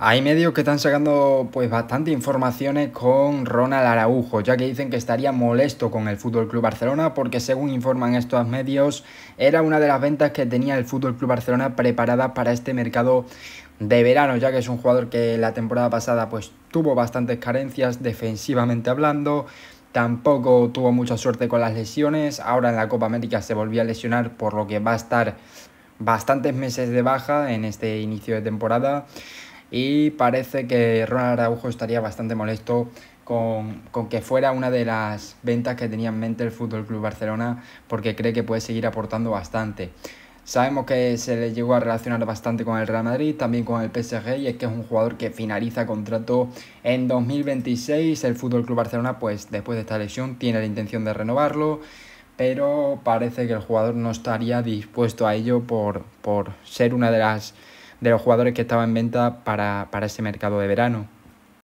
Hay medios que están sacando pues bastante informaciones con Ronald Araujo, ya que dicen que estaría molesto con el Fútbol Club Barcelona porque según informan estos medios, era una de las ventas que tenía el Fútbol Club Barcelona preparada para este mercado de verano, ya que es un jugador que la temporada pasada pues tuvo bastantes carencias defensivamente hablando, tampoco tuvo mucha suerte con las lesiones, ahora en la Copa América se volvió a lesionar por lo que va a estar bastantes meses de baja en este inicio de temporada y parece que Ronald Araujo estaría bastante molesto con, que fuera una de las ventas que tenía en mente el Fútbol Club Barcelona porque cree que puede seguir aportando bastante. Sabemos que se le llegó a relacionar bastante con el Real Madrid, también con el PSG, y es que es un jugador que finaliza contrato en 2026. El Fútbol Club Barcelona, pues después de esta lesión, tiene la intención de renovarlo, pero parece que el jugador no estaría dispuesto a ello por, por ser una de las de los jugadores que estaban en venta para, para ese mercado de verano.